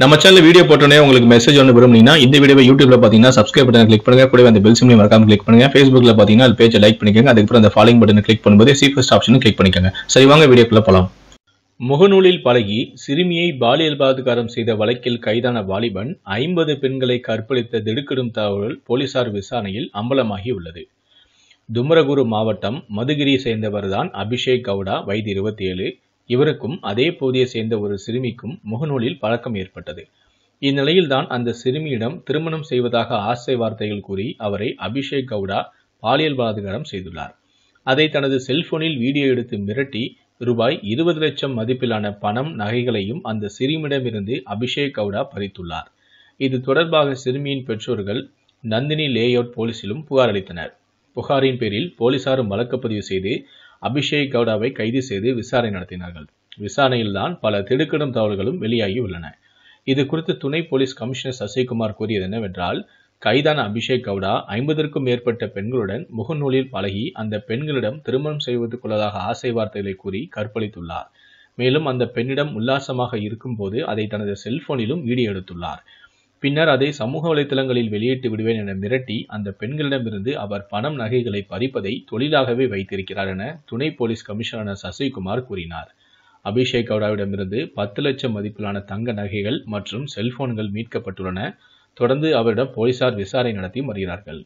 நம்ம channel video போட்டோன்னே உங்களுக்கு மெசேஜ் ஒன்று விரும்புனீங்கன்னா இந்த வீடியோ யூடியூப்ல பார்த்தீங்கன்னா சப்ஸ்கிரைப் பட்டன் கிளிக் பண்ணுங்க கூட அந்த பெல் சிம்லையும் மறக்காம கிளிக் பண்ணுங்க ஃபேஸ்புக்ல பார்த்தீங்கன்னா அது பேஜை லைக் பண்ணிக்கோங்க அதுக்கப்புறம் அந்த ஃபாலோ பட்டன் கிளிக் பண்ணும்போது சீஃபஸ்ட் ஆப்ஷன் கிளிக் பண்ணிக்கோங்க சரி வாங்க வீடியோக்குள்ள போலாம் முகநூலில் பழகி சிறுமியை பாலியல் பலாத்காரம் செய்த வழக்கில் கைதான வாலிபன் ஐம்பது பெண்களை கற்பழித்த திடுக்கிடும் தகவல் போலீசார் விசாரணையில் அம்பலமாகி உள்ளது துமரகுரு மாவட்டம் மதுகிரி சேர்ந்தவர்தான் அபிஷேக் கவுடா வயது இருபத்தி ஏழு இவருக்கும் அதே போதியை சேர்ந்த ஒரு சிறுமிக்கும் முகநூலில் பழக்கம் ஏற்பட்டது இந்நிலையில்தான் அந்த சிறுமியிடம் திருமணம் செய்வதாக ஆசை வார்த்தைகள் கூறி அவரை அபிஷேக் கவுடா பாலியல் பலாத்காரம் செய்துள்ளார் அதை தனது செல்போனில் வீடியோ எடுத்து மிரட்டி ரூபாய் இருபது லட்சம் மதிப்பிலான பணம் நகைகளையும் அந்த சிறுமியிடமிருந்து அபிஷேக் கவுடா பறித்துள்ளார் இது தொடர்பாக சிறுமியின் பெற்றோர்கள் நந்தினி லேஅவுட் போலீசிலும் புகார் அளித்தனர் புகாரின் பேரில் போலீசாரும் பதிவு செய்து அபிஷேக் கவுடாவை கைது செய்து விசாரணை நடத்தினார்கள் விசாரணையில்தான் பல திடுக்கிடும் தகவல்களும் வெளியாகி உள்ளன இது குறித்து துணை போலீஸ் கமிஷனர் சசிகுமார் கூறியது என்னவென்றால் கைதான அபிஷேக் கவுடா ஐம்பதற்கும் மேற்பட்ட பெண்களுடன் முகநூலில் பழகி அந்த பெண்களிடம் திருமணம் செய்வதற்குள்ளதாக ஆசை வார்த்தைகளை கூறி கற்பழித்துள்ளார் மேலும் அந்த பெண்ணிடம் உல்லாசமாக இருக்கும்போது அதை தனது செல்போனிலும் வீடியோ எடுத்துள்ளார் பின்னர் அதை சமூக வலைதளங்களில் வெளியிட்டு விடுவேன் என மிரட்டி அந்த பெண்களிடமிருந்து அவர் பணம் நகைகளை பறிப்பதை தொழிலாகவே வைத்திருக்கிறார் என துணை போலீஸ் கமிஷனர் சசிகுமார் கூறினார் அபிஷேக் கவுடாவிடமிருந்து பத்து லட்சம் மதிப்பிலான தங்க நகைகள் மற்றும் செல்போன்கள் மீட்கப்பட்டுள்ளன தொடர்ந்து அவரிடம் போலீசார் விசாரணை நடத்தி வருகிறார்கள்